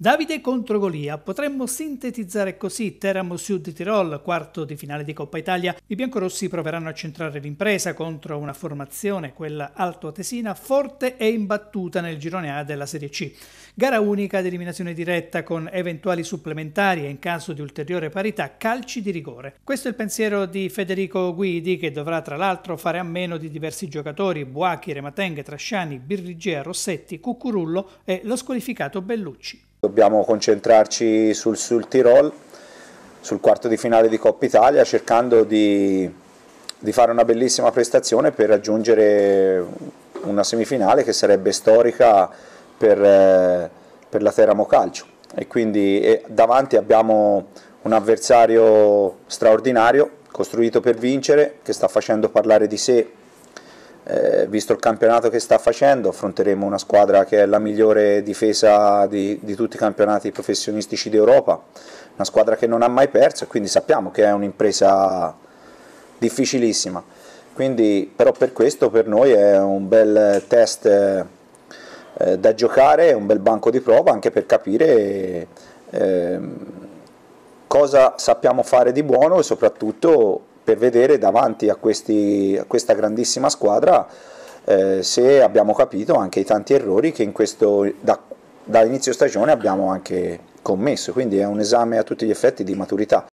Davide contro Golia, potremmo sintetizzare così Teramo Sud Tirol, quarto di finale di Coppa Italia. I biancorossi proveranno a centrare l'impresa contro una formazione, quella altoatesina, forte e imbattuta nel girone A della Serie C. Gara unica ad eliminazione diretta con eventuali supplementari e in caso di ulteriore parità calci di rigore. Questo è il pensiero di Federico Guidi che dovrà tra l'altro fare a meno di diversi giocatori, Buachi, Rematenghe, Trasciani, Birrigea, Rossetti, Cucurullo e lo squalificato Bellucci. Dobbiamo concentrarci sul, sul Tirol, sul quarto di finale di Coppa Italia, cercando di, di fare una bellissima prestazione per raggiungere una semifinale che sarebbe storica per, eh, per la Teramo Calcio. E quindi e davanti abbiamo un avversario straordinario, costruito per vincere, che sta facendo parlare di sé eh, visto il campionato che sta facendo, affronteremo una squadra che è la migliore difesa di, di tutti i campionati professionistici d'Europa, una squadra che non ha mai perso e quindi sappiamo che è un'impresa difficilissima. Quindi, però per questo per noi è un bel test eh, da giocare, un bel banco di prova anche per capire eh, cosa sappiamo fare di buono e soprattutto per vedere davanti a, questi, a questa grandissima squadra eh, se abbiamo capito anche i tanti errori che questo, da, dall'inizio stagione abbiamo anche commesso, quindi è un esame a tutti gli effetti di maturità.